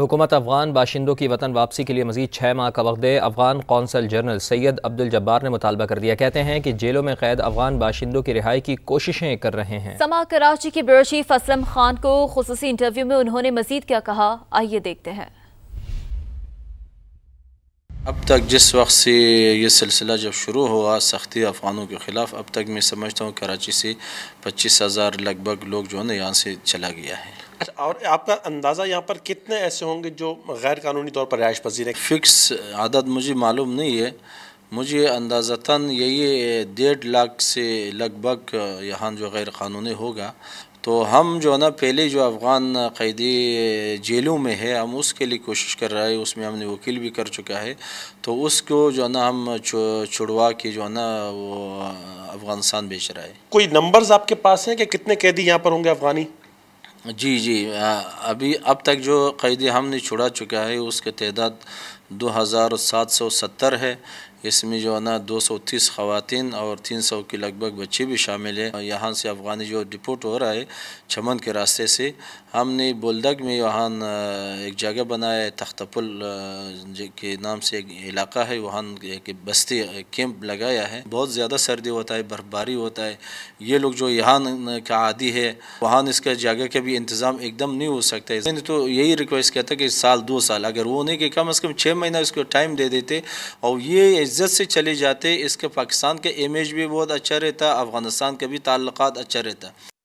हुकूमत अफगान बाशिंदों की वतन वापसी के लिए मजीद छः माह का वक्त दे Afghan consul general Syed Abdul Jabbar ने मुतालबा कर दिया कहते हैं कि जेलों में कैद अफगान बाशिंदों की रिहाई की कोशिशें कर रहे हैं समा कराची के ब्यूरो चीफ असलम खान को खसूस इंटरव्यू में उन्होंने मजीद क्या कहा आइए देखते हैं अब तक जिस वक्त से ये सिलसिला जब शुरू हुआ सख्ती अफ़गानों के ख़िलाफ़ अब तक मैं समझता हूँ कराची से पच्चीस हज़ार लगभग लोग जो है ना यहाँ से चला गया है अच्छा, और आपका अंदाज़ा यहाँ पर कितने ऐसे होंगे जो गैर कानूनी तौर पर रिहाइश पजीर है फिक्स आदत मुझे मालूम नहीं है मुझे अंदाजतन यही डेढ़ लाख से लगभग यहाँ जो गैर कानूनी होगा तो हम जो है ना पहले जो अफ़गान कैदी जेलों में है हम उसके लिए कोशिश कर रहे हैं उसमें हमने वकील भी कर चुका है तो उसको जो है ना हम छुड़वा के जो है ना वो अफ़गानिस्तान बेच रहा है कोई नंबर्स आपके पास हैं कि कितने कैदी यहाँ पर होंगे अफ़गानी जी जी अभी अब तक जो कैदी हमने छुड़ा चुका है उसके तदाद दो हज़ार सात सौ सत्तर है इसमें जो है ना दो सौ तीस खातन और तीन सौ के लगभग बच्चे भी शामिल हैं यहाँ से अफगानी जो डिपोट हो रहा है चमन के रास्ते से हमने बोलदग में यहाँ एक जगह बनाया है तख्तपुल के नाम से एक इलाका है वहाँ एक बस्ती कैंप लगाया है बहुत ज़्यादा सर्दी होता है बर्फबारी होता है ये लोग जो यहाँ का आदि है वहाँ इसका जगह का भी इंतज़ाम एकदम नहीं हो सकता है तो यही रिक्वेस्ट कहता है कि साल दो साल अगर वो नहीं कि कम अज़ कम छः महीना इसको टाइम दे देते और ये इज्जत से चले जाते इसके पाकिस्तान का इमेज भी बहुत अच्छा रहता अफ़गानिस्तान के भी ताल्लुक अच्छा रहता